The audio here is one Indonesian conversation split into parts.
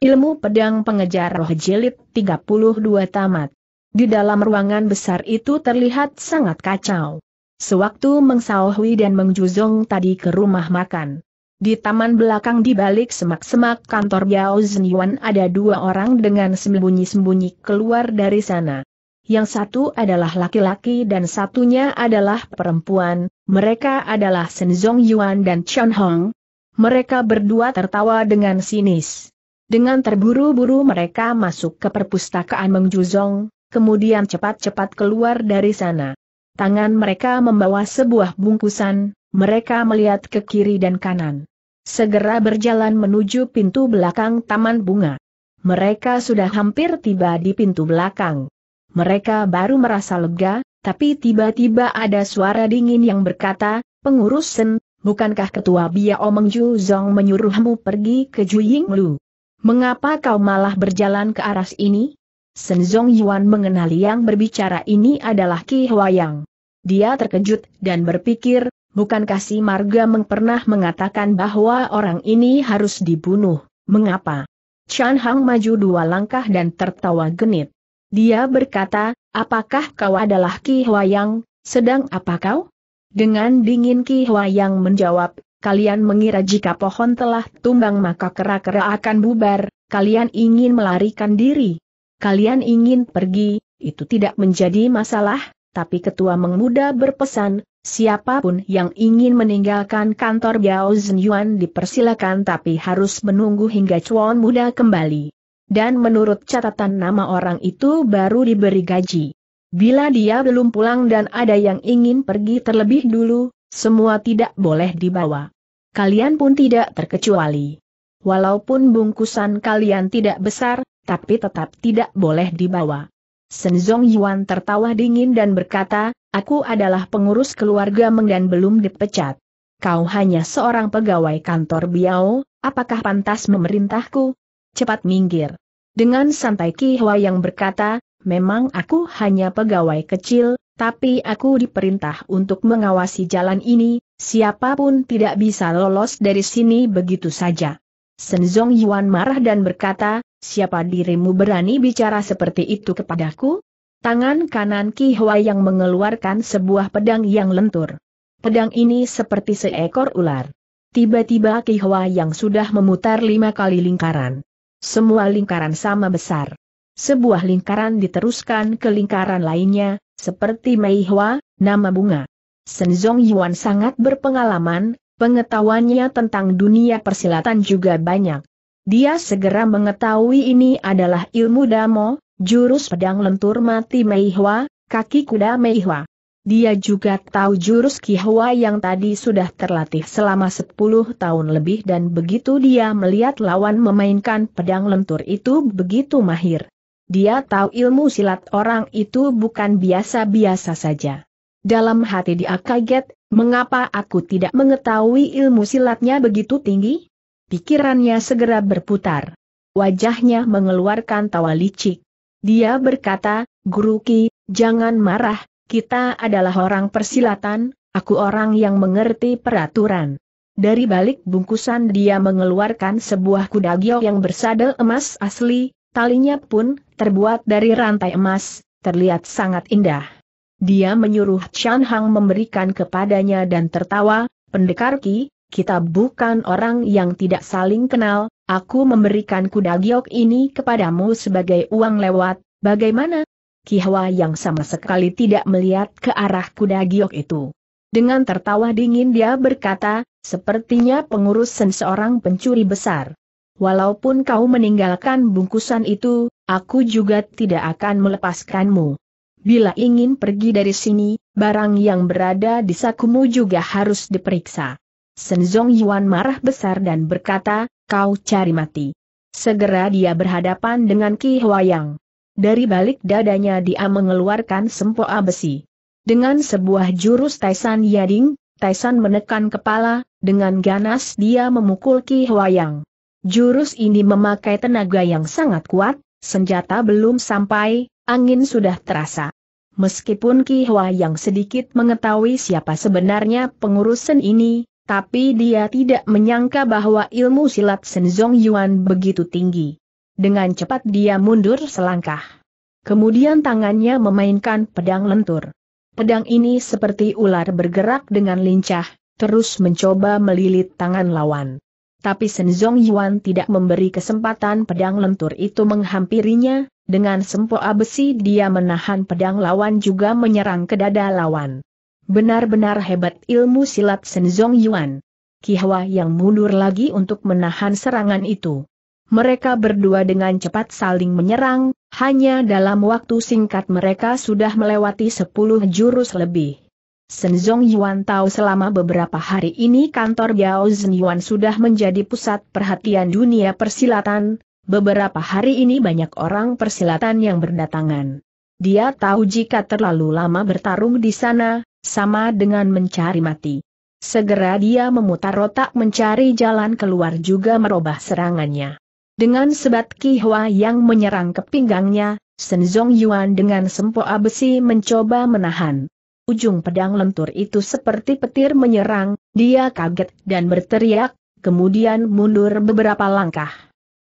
Ilmu Pedang Pengejar Roh Jelit 32 Tamat. Di dalam ruangan besar itu terlihat sangat kacau. Sewaktu Mengsaohui dan Mengjuzong tadi ke rumah makan. Di taman belakang di balik semak-semak kantor Yao Zenyuan ada dua orang dengan sembunyi-sembunyi keluar dari sana. Yang satu adalah laki-laki dan satunya adalah perempuan, mereka adalah Senzong Yuan dan Chen Hong. Mereka berdua tertawa dengan sinis. Dengan terburu-buru mereka masuk ke perpustakaan Mengjuzong, kemudian cepat-cepat keluar dari sana. Tangan mereka membawa sebuah bungkusan, mereka melihat ke kiri dan kanan. Segera berjalan menuju pintu belakang taman bunga. Mereka sudah hampir tiba di pintu belakang. Mereka baru merasa lega, tapi tiba-tiba ada suara dingin yang berkata, Pengurus Sen, bukankah ketua Biao Mengju Zong menyuruhmu pergi ke Juying Lu? Mengapa kau malah berjalan ke arah ini? Senzong Yuan mengenali yang berbicara ini adalah Ki Huayang. Dia terkejut dan berpikir, bukankah si Marga Meng pernah mengatakan bahwa orang ini harus dibunuh, mengapa? Chan Hang maju dua langkah dan tertawa genit. Dia berkata, apakah kau adalah Ki Huayang, sedang apa kau? Dengan dingin Ki Huayang menjawab, kalian mengira jika pohon telah tumbang maka kera-kera akan bubar, kalian ingin melarikan diri. Kalian ingin pergi, itu tidak menjadi masalah, tapi ketua mengmuda berpesan, siapapun yang ingin meninggalkan kantor Biao Yuan dipersilakan tapi harus menunggu hingga Cuan muda kembali. Dan menurut catatan nama orang itu baru diberi gaji. Bila dia belum pulang dan ada yang ingin pergi terlebih dulu, semua tidak boleh dibawa. Kalian pun tidak terkecuali. Walaupun bungkusan kalian tidak besar, tapi tetap tidak boleh dibawa. Senzong Yuan tertawa dingin dan berkata, aku adalah pengurus keluarga Meng dan belum dipecat. Kau hanya seorang pegawai kantor Biao, apakah pantas memerintahku? Cepat minggir. Dengan santai Ki Hua yang berkata, memang aku hanya pegawai kecil, tapi aku diperintah untuk mengawasi jalan ini, siapapun tidak bisa lolos dari sini begitu saja. Senzong Yuan marah dan berkata, siapa dirimu berani bicara seperti itu kepadaku? Tangan kanan Ki Hua yang mengeluarkan sebuah pedang yang lentur. Pedang ini seperti seekor ular. Tiba-tiba Ki Hua yang sudah memutar lima kali lingkaran. Semua lingkaran sama besar. Sebuah lingkaran diteruskan ke lingkaran lainnya, seperti Mei Hua, nama bunga. Senzong Yuan sangat berpengalaman, pengetahuannya tentang dunia persilatan juga banyak. Dia segera mengetahui ini adalah ilmu damo, jurus pedang lentur mati Mei Hua, kaki kuda Mei Hua. Dia juga tahu jurus Kihua yang tadi sudah terlatih selama 10 tahun lebih dan begitu dia melihat lawan memainkan pedang lentur itu begitu mahir. Dia tahu ilmu silat orang itu bukan biasa-biasa saja. Dalam hati dia kaget, mengapa aku tidak mengetahui ilmu silatnya begitu tinggi? Pikirannya segera berputar. Wajahnya mengeluarkan tawa licik. Dia berkata, Guru Ki, jangan marah, kita adalah orang persilatan, aku orang yang mengerti peraturan. Dari balik bungkusan dia mengeluarkan sebuah kuda giok yang bersadel emas asli, Talinya pun, terbuat dari rantai emas, terlihat sangat indah. Dia menyuruh Chan Hang memberikan kepadanya dan tertawa, pendekar Ki, kita bukan orang yang tidak saling kenal, aku memberikan kuda giok ini kepadamu sebagai uang lewat, bagaimana? Ki Hwa yang sama sekali tidak melihat ke arah kuda giok itu. Dengan tertawa dingin dia berkata, sepertinya pengurus seorang pencuri besar. Walaupun kau meninggalkan bungkusan itu, aku juga tidak akan melepaskanmu. Bila ingin pergi dari sini, barang yang berada di sakumu juga harus diperiksa. Senzong Yuan marah besar dan berkata, kau cari mati. Segera dia berhadapan dengan Ki Huayang. Dari balik dadanya dia mengeluarkan sempoa besi. Dengan sebuah jurus Taisan Yading, Taisan menekan kepala, dengan ganas dia memukul Ki Huayang. Jurus ini memakai tenaga yang sangat kuat, senjata belum sampai, angin sudah terasa. Meskipun Ki Hwa yang sedikit mengetahui siapa sebenarnya pengurus Sen ini, tapi dia tidak menyangka bahwa ilmu silat Sen Senzong Yuan begitu tinggi. Dengan cepat dia mundur selangkah. Kemudian tangannya memainkan pedang lentur. Pedang ini seperti ular bergerak dengan lincah, terus mencoba melilit tangan lawan tapi Senzong Yuan tidak memberi kesempatan pedang lentur itu menghampirinya, dengan sempoa besi dia menahan pedang lawan juga menyerang ke dada lawan. Benar-benar hebat ilmu silat Senzong Yuan. Kihwa yang mundur lagi untuk menahan serangan itu. Mereka berdua dengan cepat saling menyerang, hanya dalam waktu singkat mereka sudah melewati sepuluh jurus lebih. Shen Zhong Yuan tahu selama beberapa hari ini kantor Biao Zhen Yuan sudah menjadi pusat perhatian dunia persilatan, beberapa hari ini banyak orang persilatan yang berdatangan. Dia tahu jika terlalu lama bertarung di sana, sama dengan mencari mati. Segera dia memutar otak mencari jalan keluar juga merubah serangannya. Dengan sebat kihwa yang menyerang ke pinggangnya, Shen Zhong Yuan dengan sempoa besi mencoba menahan. Ujung pedang lentur itu seperti petir menyerang, dia kaget dan berteriak, kemudian mundur beberapa langkah.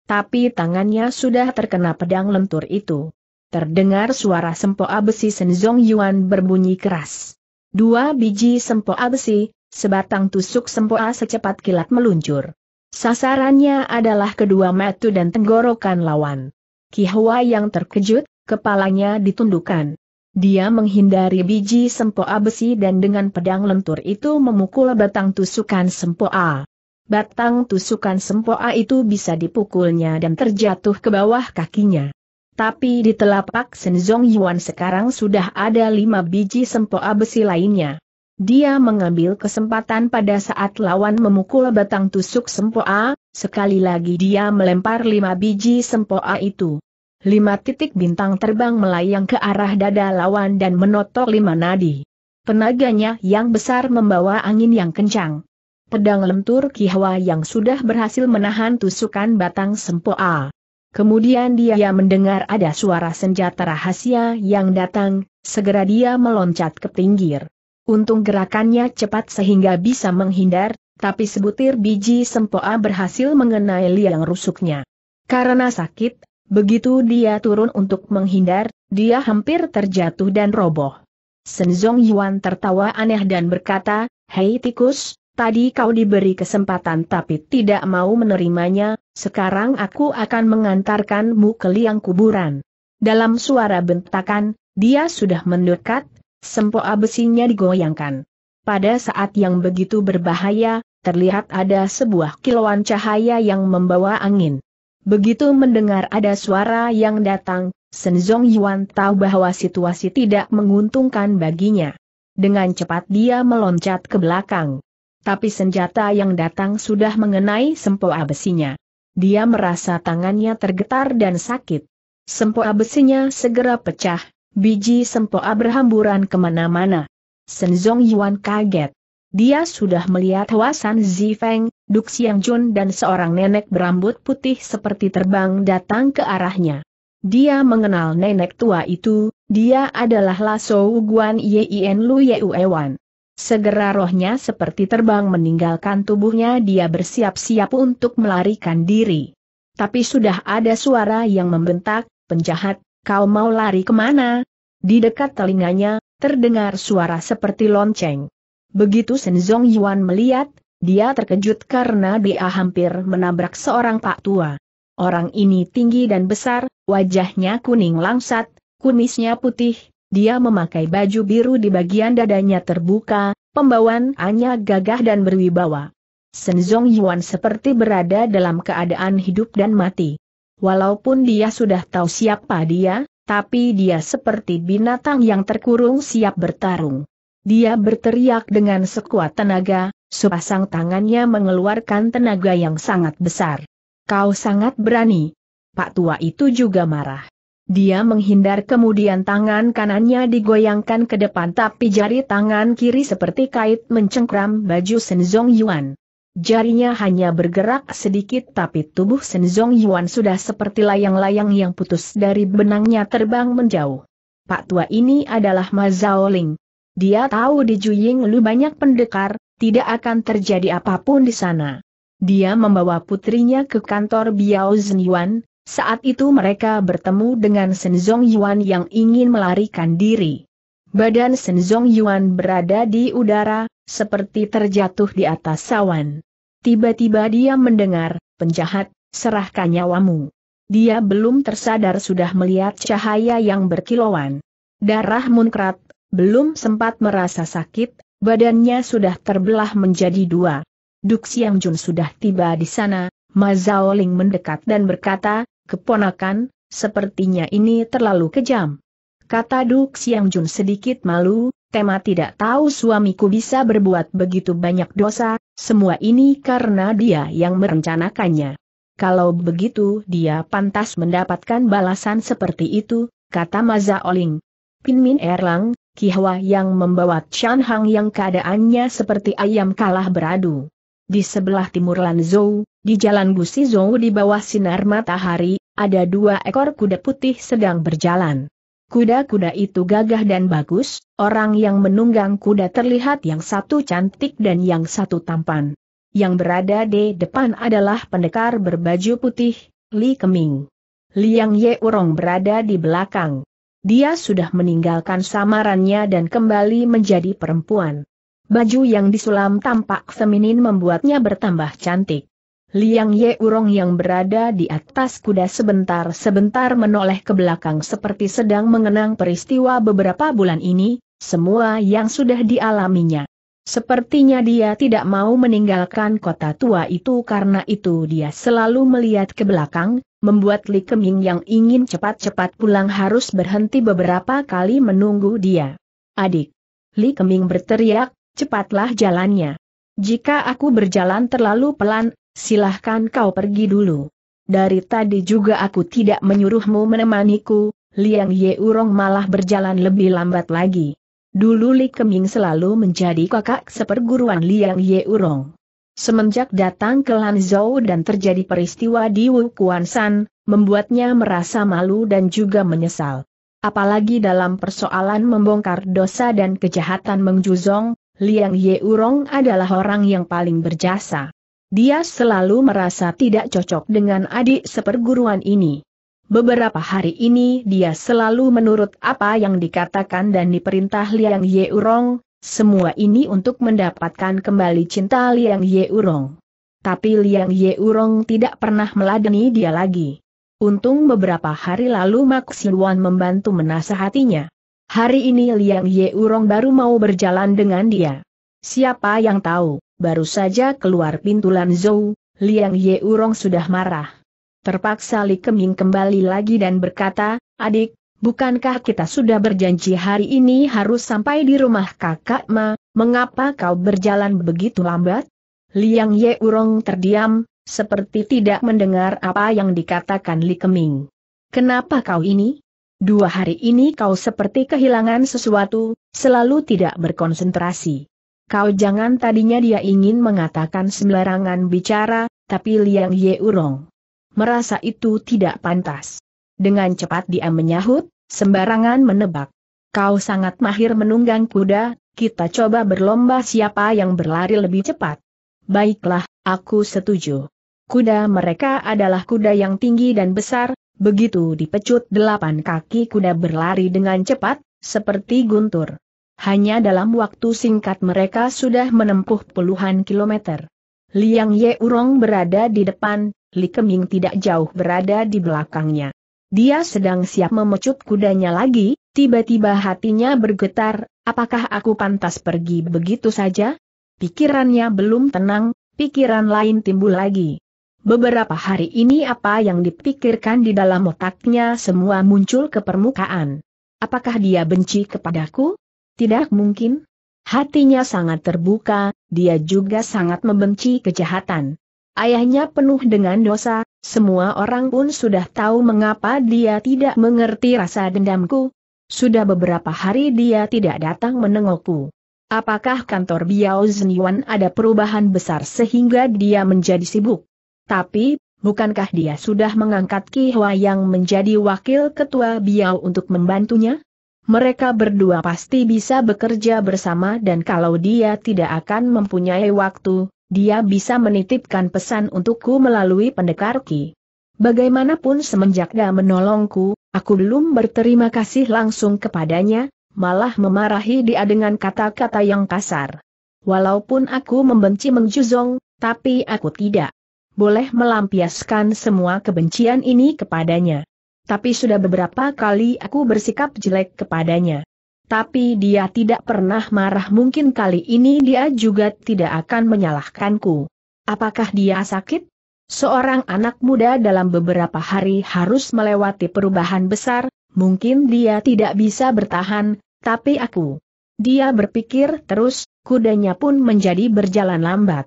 Tapi tangannya sudah terkena pedang lentur itu. Terdengar suara sempoa besi Senzong Yuan berbunyi keras. Dua biji sempoa besi, sebatang tusuk sempoa secepat kilat meluncur. Sasarannya adalah kedua metu dan tenggorokan lawan. Kihua yang terkejut, kepalanya ditundukkan. Dia menghindari biji sempoa besi dan dengan pedang lentur itu memukul batang tusukan sempoa. Batang tusukan sempoa itu bisa dipukulnya dan terjatuh ke bawah kakinya. Tapi di telapak Senzong Yuan sekarang sudah ada lima biji sempoa besi lainnya. Dia mengambil kesempatan pada saat lawan memukul batang tusuk sempoa, sekali lagi dia melempar lima biji sempoa itu lima titik bintang terbang melayang ke arah dada lawan dan menotok lima nadi. Tenaganya yang besar membawa angin yang kencang. Pedang lentur Kihwa yang sudah berhasil menahan tusukan batang sempoa. Kemudian dia mendengar ada suara senjata rahasia yang datang, segera dia meloncat ke pinggir. Untung gerakannya cepat sehingga bisa menghindar, tapi sebutir biji sempoa berhasil mengenai liang rusuknya. Karena sakit, Begitu dia turun untuk menghindar, dia hampir terjatuh dan roboh. Senzong Yuan tertawa aneh dan berkata, Hei tikus, tadi kau diberi kesempatan tapi tidak mau menerimanya, sekarang aku akan mengantarkanmu ke liang kuburan. Dalam suara bentakan, dia sudah mendekat, sempoa besinya digoyangkan. Pada saat yang begitu berbahaya, terlihat ada sebuah kilauan cahaya yang membawa angin. Begitu mendengar ada suara yang datang, Senzong Yuan tahu bahwa situasi tidak menguntungkan baginya. Dengan cepat dia meloncat ke belakang. Tapi senjata yang datang sudah mengenai sempoa besinya. Dia merasa tangannya tergetar dan sakit. Sempoa besinya segera pecah, biji sempoa berhamburan kemana-mana. Senzong Yuan kaget. Dia sudah melihat Wasan Zifeng, Duk Siang Jun dan seorang nenek berambut putih seperti terbang datang ke arahnya. Dia mengenal nenek tua itu, dia adalah Laso Guan Yien Lu Yeuewan. Segera rohnya seperti terbang meninggalkan tubuhnya dia bersiap-siap untuk melarikan diri. Tapi sudah ada suara yang membentak, penjahat, kau mau lari kemana? Di dekat telinganya, terdengar suara seperti lonceng. Begitu Senzong Yuan melihat, dia terkejut karena dia hampir menabrak seorang pak tua. Orang ini tinggi dan besar, wajahnya kuning langsat, kumisnya putih, dia memakai baju biru di bagian dadanya terbuka, pembawaannya gagah dan berwibawa. Senzong Yuan seperti berada dalam keadaan hidup dan mati. Walaupun dia sudah tahu siapa dia, tapi dia seperti binatang yang terkurung siap bertarung. Dia berteriak dengan sekuat tenaga, sepasang tangannya mengeluarkan tenaga yang sangat besar. Kau sangat berani. Pak tua itu juga marah. Dia menghindar kemudian tangan kanannya digoyangkan ke depan tapi jari tangan kiri seperti kait mencengkram baju Senzong Yuan. Jarinya hanya bergerak sedikit tapi tubuh Senzong Yuan sudah seperti layang-layang yang putus dari benangnya terbang menjauh. Pak tua ini adalah Ma Zhao Ling. Dia tahu di Juying Lu banyak pendekar, tidak akan terjadi apapun di sana. Dia membawa putrinya ke kantor Biao Zenyuan, saat itu mereka bertemu dengan Senzong Yuan yang ingin melarikan diri. Badan Senzong Yuan berada di udara, seperti terjatuh di atas sawan. Tiba-tiba dia mendengar, penjahat, serahkan nyawamu. Dia belum tersadar sudah melihat cahaya yang berkilauan. Darah munkrat, belum sempat merasa sakit, badannya sudah terbelah menjadi dua. Duk Siang Jun sudah tiba di sana, Ma Ling mendekat dan berkata, keponakan, sepertinya ini terlalu kejam. Kata Duk Siang Jun sedikit malu, tema tidak tahu suamiku bisa berbuat begitu banyak dosa, semua ini karena dia yang merencanakannya. Kalau begitu dia pantas mendapatkan balasan seperti itu, kata Maza Oling. Pinmin Erlang, Kihwa yang membawa Chan Hang yang keadaannya seperti ayam kalah beradu. Di sebelah timur Lanzhou, di jalan Zhou di bawah sinar matahari, ada dua ekor kuda putih sedang berjalan. Kuda-kuda itu gagah dan bagus, orang yang menunggang kuda terlihat yang satu cantik dan yang satu tampan. Yang berada di depan adalah pendekar berbaju putih, Li Keming. Liang Ye Urong berada di belakang. Dia sudah meninggalkan samarannya dan kembali menjadi perempuan. Baju yang disulam tampak feminin membuatnya bertambah cantik. Liang Ye Urong yang berada di atas kuda sebentar-sebentar menoleh ke belakang seperti sedang mengenang peristiwa beberapa bulan ini, semua yang sudah dialaminya. Sepertinya dia tidak mau meninggalkan kota tua itu karena itu dia selalu melihat ke belakang, membuat Li Keming yang ingin cepat-cepat pulang harus berhenti beberapa kali menunggu dia. Adik! Li Keming berteriak, cepatlah jalannya. Jika aku berjalan terlalu pelan, silahkan kau pergi dulu. Dari tadi juga aku tidak menyuruhmu menemaniku, Liang Yeurong malah berjalan lebih lambat lagi. Dulu Li Keming selalu menjadi kakak seperguruan Liang Ye Urong. Semenjak datang ke Lanzhou dan terjadi peristiwa di Kuan San, membuatnya merasa malu dan juga menyesal. Apalagi dalam persoalan membongkar dosa dan kejahatan Mengjuzong, Liang Ye Urong adalah orang yang paling berjasa. Dia selalu merasa tidak cocok dengan adik seperguruan ini. Beberapa hari ini dia selalu menurut apa yang dikatakan dan diperintah Liang Ye Yeurong, semua ini untuk mendapatkan kembali cinta Liang Ye Yeurong. Tapi Liang Yeurong tidak pernah meladeni dia lagi. Untung beberapa hari lalu Mak Siluan membantu menasehatinya. Hari ini Liang Yeurong baru mau berjalan dengan dia. Siapa yang tahu, baru saja keluar pintu Zhou, Liang Yeurong sudah marah. Terpaksa Li Keming kembali lagi dan berkata, adik, bukankah kita sudah berjanji hari ini harus sampai di rumah kakak Ma, mengapa kau berjalan begitu lambat? Liang Ye Urong terdiam, seperti tidak mendengar apa yang dikatakan Li Keming. Kenapa kau ini? Dua hari ini kau seperti kehilangan sesuatu, selalu tidak berkonsentrasi. Kau jangan tadinya dia ingin mengatakan sembarangan bicara, tapi Liang Ye Urong merasa itu tidak pantas. Dengan cepat dia menyahut, sembarangan menebak. Kau sangat mahir menunggang kuda, kita coba berlomba siapa yang berlari lebih cepat. Baiklah, aku setuju. Kuda mereka adalah kuda yang tinggi dan besar, begitu dipecut delapan kaki kuda berlari dengan cepat, seperti guntur. Hanya dalam waktu singkat mereka sudah menempuh puluhan kilometer. Liang Ye Urong berada di depan, Li Keming tidak jauh berada di belakangnya. Dia sedang siap memecut kudanya lagi, tiba-tiba hatinya bergetar, apakah aku pantas pergi begitu saja? Pikirannya belum tenang, pikiran lain timbul lagi. Beberapa hari ini apa yang dipikirkan di dalam otaknya semua muncul ke permukaan. Apakah dia benci kepadaku? Tidak mungkin. Hatinya sangat terbuka, dia juga sangat membenci kejahatan. Ayahnya penuh dengan dosa, semua orang pun sudah tahu mengapa dia tidak mengerti rasa dendamku. Sudah beberapa hari dia tidak datang menengokku. Apakah kantor Biao Zhenyuan ada perubahan besar sehingga dia menjadi sibuk? Tapi, bukankah dia sudah mengangkat Ki Hua yang menjadi wakil ketua Biao untuk membantunya? Mereka berdua pasti bisa bekerja bersama dan kalau dia tidak akan mempunyai waktu, dia bisa menitipkan pesan untukku melalui pendekar Ki. Bagaimanapun semenjak dia menolongku, aku belum berterima kasih langsung kepadanya, malah memarahi dia dengan kata-kata yang kasar. Walaupun aku membenci Mengjuzong, tapi aku tidak boleh melampiaskan semua kebencian ini kepadanya. Tapi sudah beberapa kali aku bersikap jelek kepadanya. Tapi dia tidak pernah marah mungkin kali ini dia juga tidak akan menyalahkanku. Apakah dia sakit? Seorang anak muda dalam beberapa hari harus melewati perubahan besar, mungkin dia tidak bisa bertahan, tapi aku. Dia berpikir terus, kudanya pun menjadi berjalan lambat.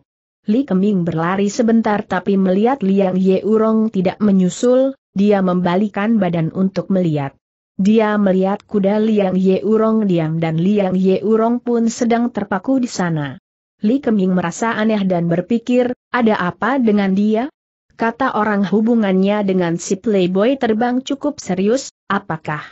Li Keming berlari sebentar tapi melihat Liang Ye Yeurong tidak menyusul, dia membalikan badan untuk melihat. Dia melihat kuda Liang Ye Yeurong diam dan Liang Ye Yeurong pun sedang terpaku di sana. Li Keming merasa aneh dan berpikir, ada apa dengan dia? Kata orang hubungannya dengan si playboy terbang cukup serius, apakah?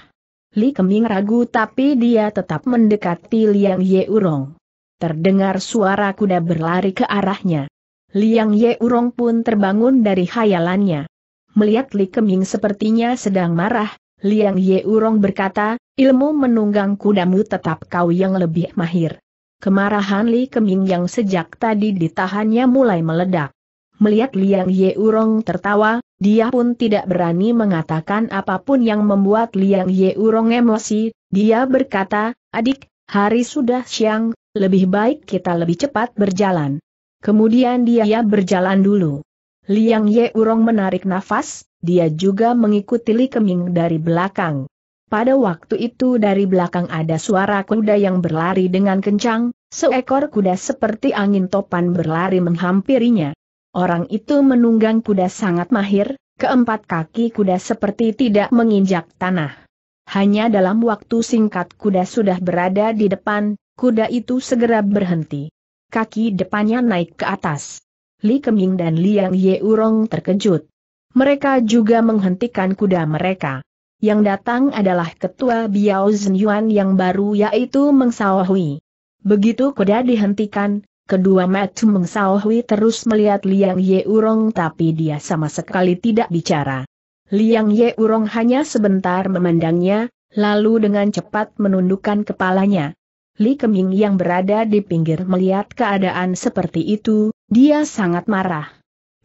Li Keming ragu tapi dia tetap mendekati Liang Ye Yeurong. Terdengar suara kuda berlari ke arahnya. Liang Ye Yeurong pun terbangun dari hayalannya. Melihat Li Keming sepertinya sedang marah, Liang Ye Yeurong berkata, ilmu menunggang kudamu tetap kau yang lebih mahir. Kemarahan Li Keming yang sejak tadi ditahannya mulai meledak. Melihat Liang Ye Yeurong tertawa, dia pun tidak berani mengatakan apapun yang membuat Liang Ye Yeurong emosi, dia berkata, adik, hari sudah siang, lebih baik kita lebih cepat berjalan. Kemudian dia berjalan dulu. Liang Ye Yeurong menarik nafas, dia juga mengikuti Li Keming dari belakang. Pada waktu itu dari belakang ada suara kuda yang berlari dengan kencang, seekor kuda seperti angin topan berlari menghampirinya. Orang itu menunggang kuda sangat mahir, keempat kaki kuda seperti tidak menginjak tanah. Hanya dalam waktu singkat kuda sudah berada di depan, kuda itu segera berhenti. Kaki depannya naik ke atas. Li Keming dan Liang Yeurong terkejut. Mereka juga menghentikan kuda mereka. Yang datang adalah ketua Biao Zhenyuan yang baru yaitu Meng Hui. Begitu kuda dihentikan, kedua mata Meng Hui terus melihat Liang Ye Urong tapi dia sama sekali tidak bicara. Liang Ye Urong hanya sebentar memandangnya, lalu dengan cepat menundukkan kepalanya. Li Keming yang berada di pinggir melihat keadaan seperti itu, dia sangat marah.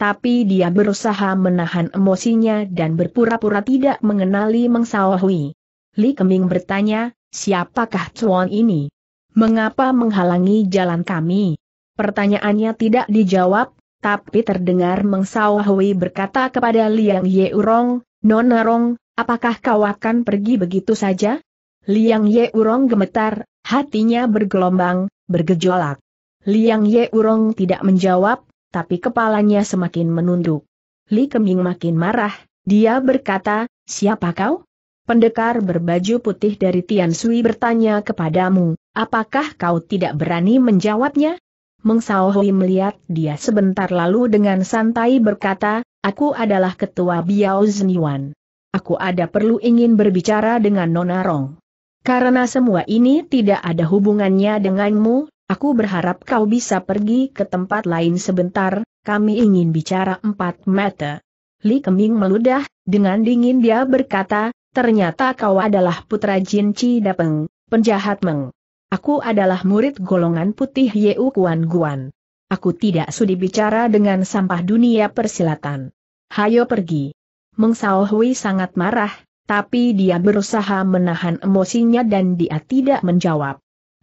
Tapi dia berusaha menahan emosinya dan berpura-pura tidak mengenali Mengsao Hui. Li Keming bertanya, siapakah Chuan ini? Mengapa menghalangi jalan kami? Pertanyaannya tidak dijawab, tapi terdengar Mengsao Hui berkata kepada Liang Yeurong, Nona Rong, apakah kau akan pergi begitu saja? Liang Yeurong gemetar, hatinya bergelombang, bergejolak. Liang Yeurong tidak menjawab, tapi kepalanya semakin menunduk. Li Keming makin marah, dia berkata, siapa kau? Pendekar berbaju putih dari Tian Sui bertanya kepadamu, apakah kau tidak berani menjawabnya? Meng Sao melihat dia sebentar lalu dengan santai berkata, aku adalah ketua Biao Zeniwan. Aku ada perlu ingin berbicara dengan Nona Rong. Karena semua ini tidak ada hubungannya denganmu, Aku berharap kau bisa pergi ke tempat lain sebentar, kami ingin bicara empat mata. Li Keming meludah, dengan dingin dia berkata, ternyata kau adalah putra Jin Chi Dapeng, penjahat Meng. Aku adalah murid golongan putih Yeu Kuan Guan. Aku tidak sudi bicara dengan sampah dunia persilatan. Hayo pergi. Meng Sao Hui sangat marah, tapi dia berusaha menahan emosinya dan dia tidak menjawab.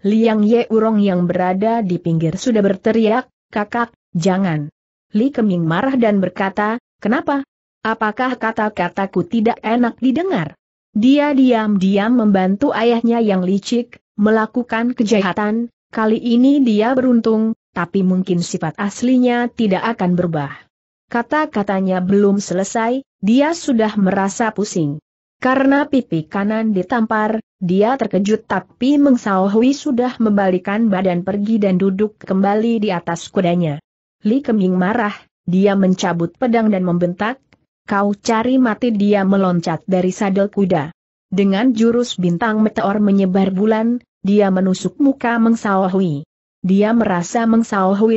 Liang Ye Urong yang berada di pinggir sudah berteriak, kakak, jangan. Li Keming marah dan berkata, kenapa? Apakah kata-kataku tidak enak didengar? Dia diam-diam membantu ayahnya yang licik, melakukan kejahatan, kali ini dia beruntung, tapi mungkin sifat aslinya tidak akan berubah. Kata-katanya belum selesai, dia sudah merasa pusing. Karena pipi kanan ditampar, dia terkejut tapi Meng sudah membalikan badan pergi dan duduk kembali di atas kudanya. Li Keming marah, dia mencabut pedang dan membentak, kau cari mati dia meloncat dari sadel kuda. Dengan jurus bintang meteor menyebar bulan, dia menusuk muka Meng Dia merasa Meng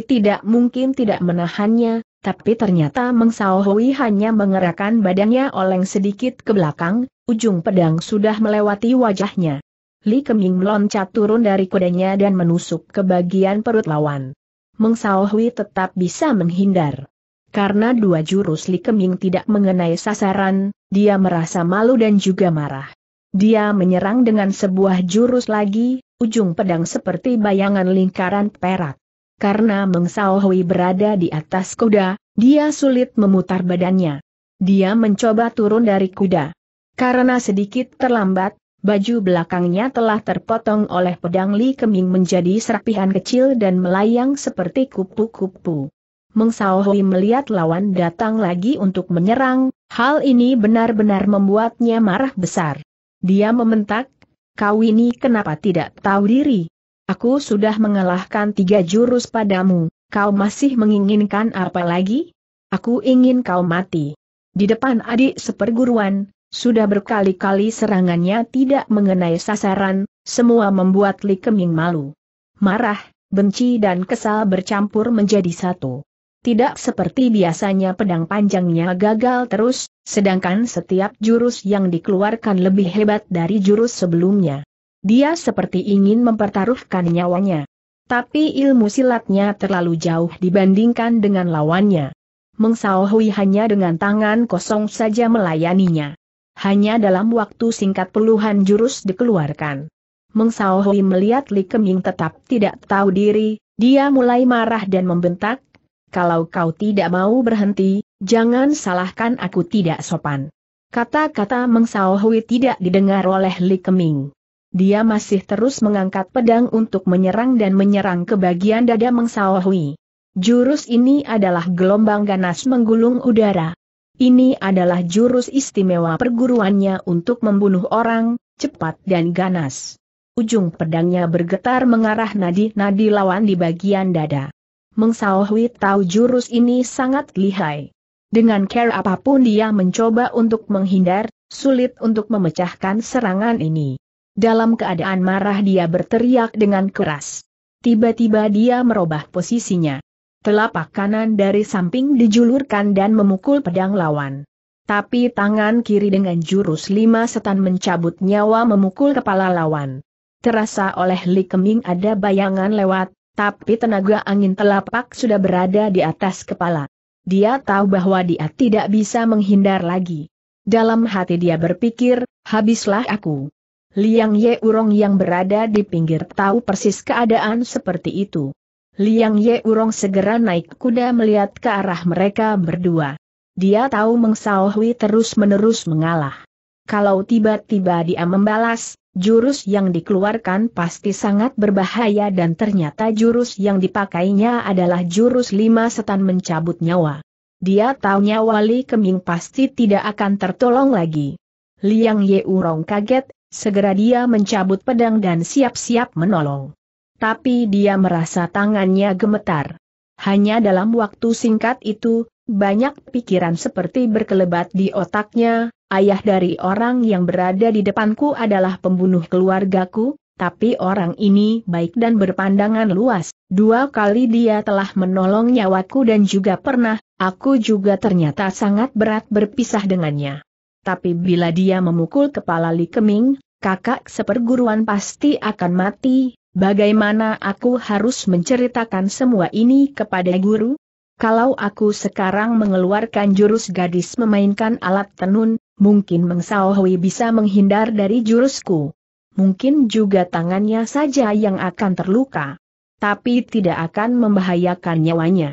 tidak mungkin tidak menahannya, tapi ternyata Meng hanya mengerahkan badannya oleng sedikit ke belakang, Ujung pedang sudah melewati wajahnya. Li Keming meloncat turun dari kudanya dan menusuk ke bagian perut lawan. Meng Hui tetap bisa menghindar. Karena dua jurus Li Keming tidak mengenai sasaran, dia merasa malu dan juga marah. Dia menyerang dengan sebuah jurus lagi, ujung pedang seperti bayangan lingkaran perak. Karena Meng Hui berada di atas kuda, dia sulit memutar badannya. Dia mencoba turun dari kuda. Karena sedikit terlambat, baju belakangnya telah terpotong oleh pedang Li Keming menjadi serapihan kecil dan melayang seperti kupu-kupu. Meng Hui melihat lawan datang lagi untuk menyerang, hal ini benar-benar membuatnya marah besar. Dia mementak, kau ini kenapa tidak tahu diri? Aku sudah mengalahkan tiga jurus padamu, kau masih menginginkan apa lagi? Aku ingin kau mati. Di depan adik seperguruan, sudah berkali-kali serangannya tidak mengenai sasaran, semua membuat Li Keming malu. Marah, benci dan kesal bercampur menjadi satu. Tidak seperti biasanya pedang panjangnya gagal terus, sedangkan setiap jurus yang dikeluarkan lebih hebat dari jurus sebelumnya. Dia seperti ingin mempertaruhkan nyawanya. Tapi ilmu silatnya terlalu jauh dibandingkan dengan lawannya. Mengsauhui hanya dengan tangan kosong saja melayaninya. Hanya dalam waktu singkat puluhan jurus dikeluarkan. Meng Hui melihat Li Keming tetap tidak tahu diri, dia mulai marah dan membentak, kalau kau tidak mau berhenti, jangan salahkan aku tidak sopan. Kata-kata Meng Hui tidak didengar oleh Li Keming. Dia masih terus mengangkat pedang untuk menyerang dan menyerang ke bagian dada Meng Hui. Jurus ini adalah gelombang ganas menggulung udara, ini adalah jurus istimewa perguruannya untuk membunuh orang, cepat dan ganas. Ujung pedangnya bergetar mengarah nadi-nadi lawan di bagian dada. Mengsao Hui tahu jurus ini sangat lihai. Dengan care apapun dia mencoba untuk menghindar, sulit untuk memecahkan serangan ini. Dalam keadaan marah dia berteriak dengan keras. Tiba-tiba dia merubah posisinya. Telapak kanan dari samping dijulurkan dan memukul pedang lawan. Tapi tangan kiri dengan jurus lima setan mencabut nyawa memukul kepala lawan. Terasa oleh Li Keming ada bayangan lewat, tapi tenaga angin telapak sudah berada di atas kepala. Dia tahu bahwa dia tidak bisa menghindar lagi. Dalam hati dia berpikir, habislah aku. Liang Ye Urong yang berada di pinggir tahu persis keadaan seperti itu. Liang Ye Urong segera naik kuda melihat ke arah mereka berdua. Dia tahu Meng Hui terus-menerus mengalah. Kalau tiba-tiba dia membalas, jurus yang dikeluarkan pasti sangat berbahaya dan ternyata jurus yang dipakainya adalah jurus lima setan mencabut nyawa. Dia tahu nyawa Li Keming pasti tidak akan tertolong lagi. Liang Ye Urong kaget, segera dia mencabut pedang dan siap-siap menolong tapi dia merasa tangannya gemetar. Hanya dalam waktu singkat itu, banyak pikiran seperti berkelebat di otaknya, ayah dari orang yang berada di depanku adalah pembunuh keluargaku, tapi orang ini baik dan berpandangan luas, dua kali dia telah menolong nyawaku dan juga pernah, aku juga ternyata sangat berat berpisah dengannya. Tapi bila dia memukul kepala Li Keming, kakak seperguruan pasti akan mati, Bagaimana aku harus menceritakan semua ini kepada guru? Kalau aku sekarang mengeluarkan jurus gadis memainkan alat tenun, mungkin Meng Hui bisa menghindar dari jurusku. Mungkin juga tangannya saja yang akan terluka. Tapi tidak akan membahayakan nyawanya.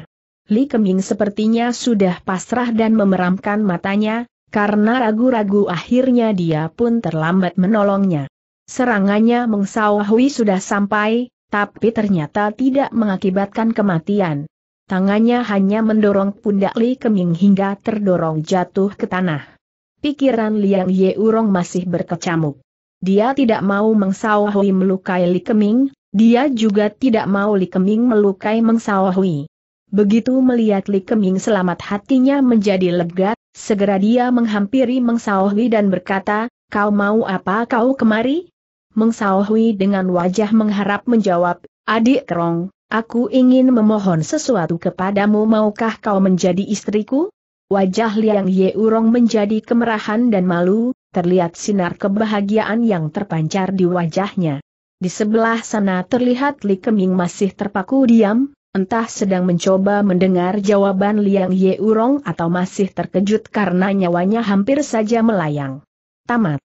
Li Keming sepertinya sudah pasrah dan memeramkan matanya, karena ragu-ragu akhirnya dia pun terlambat menolongnya. Serangannya mengsawahui sudah sampai, tapi ternyata tidak mengakibatkan kematian. Tangannya hanya mendorong pundak Li Keming hingga terdorong jatuh ke tanah. Pikiran Liang Ye Urong masih berkecamuk. Dia tidak mau mengsawahui melukai Li Keming, dia juga tidak mau Li Keming melukai mengsawahui. Begitu melihat Li Keming selamat hatinya menjadi lega, segera dia menghampiri mengsawahui dan berkata, kau mau apa kau kemari? Mengsahui dengan wajah mengharap menjawab, Adik Kerong, aku ingin memohon sesuatu kepadamu maukah kau menjadi istriku? Wajah Liang Ye Yeurong menjadi kemerahan dan malu, terlihat sinar kebahagiaan yang terpancar di wajahnya. Di sebelah sana terlihat Li Keming masih terpaku diam, entah sedang mencoba mendengar jawaban Liang Ye Yeurong atau masih terkejut karena nyawanya hampir saja melayang. Tamat.